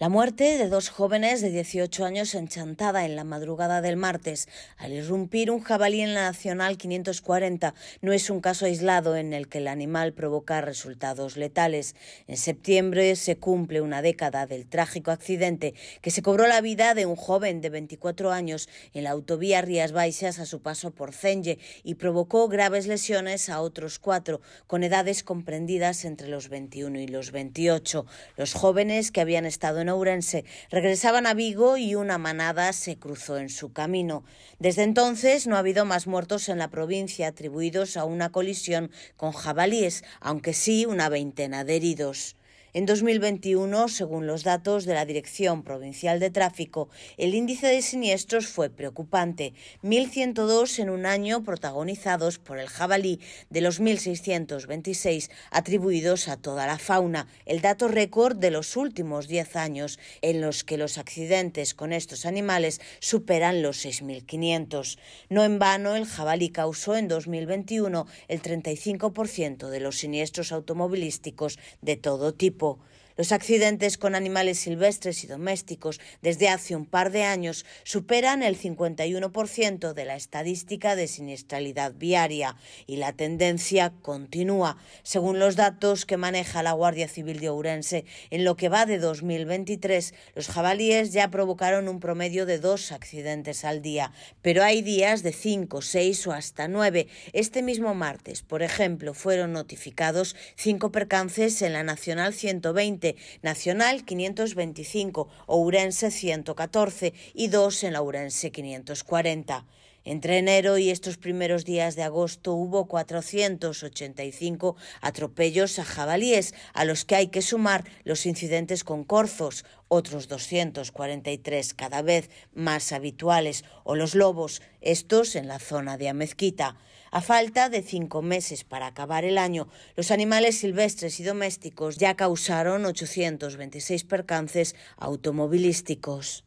La muerte de dos jóvenes de 18 años enchantada en la madrugada del martes al irrumpir un jabalí en la Nacional 540 no es un caso aislado en el que el animal provoca resultados letales. En septiembre se cumple una década del trágico accidente que se cobró la vida de un joven de 24 años en la autovía Rías Baixas a su paso por Cenge y provocó graves lesiones a otros cuatro con edades comprendidas entre los 21 y los 28. Los jóvenes que habían estado en Regresaban a Vigo y una manada se cruzó en su camino. Desde entonces no ha habido más muertos en la provincia atribuidos a una colisión con jabalíes, aunque sí una veintena de heridos. En 2021, según los datos de la Dirección Provincial de Tráfico, el índice de siniestros fue preocupante, 1.102 en un año protagonizados por el jabalí de los 1.626 atribuidos a toda la fauna, el dato récord de los últimos 10 años en los que los accidentes con estos animales superan los 6.500. No en vano, el jabalí causó en 2021 el 35% de los siniestros automovilísticos de todo tipo. people Los accidentes con animales silvestres y domésticos desde hace un par de años superan el 51% de la estadística de siniestralidad viaria y la tendencia continúa, según los datos que maneja la Guardia Civil de Ourense. En lo que va de 2023, los jabalíes ya provocaron un promedio de dos accidentes al día, pero hay días de cinco, seis o hasta nueve. Este mismo martes, por ejemplo, fueron notificados cinco percances en la Nacional 120 Nacional 525, Ourense 114 y 2 en la Ourense 540. Entre enero y estos primeros días de agosto hubo 485 atropellos a jabalíes, a los que hay que sumar los incidentes con corzos, otros 243 cada vez más habituales, o los lobos, estos en la zona de Amezquita. A falta de cinco meses para acabar el año, los animales silvestres y domésticos ya causaron 826 percances automovilísticos.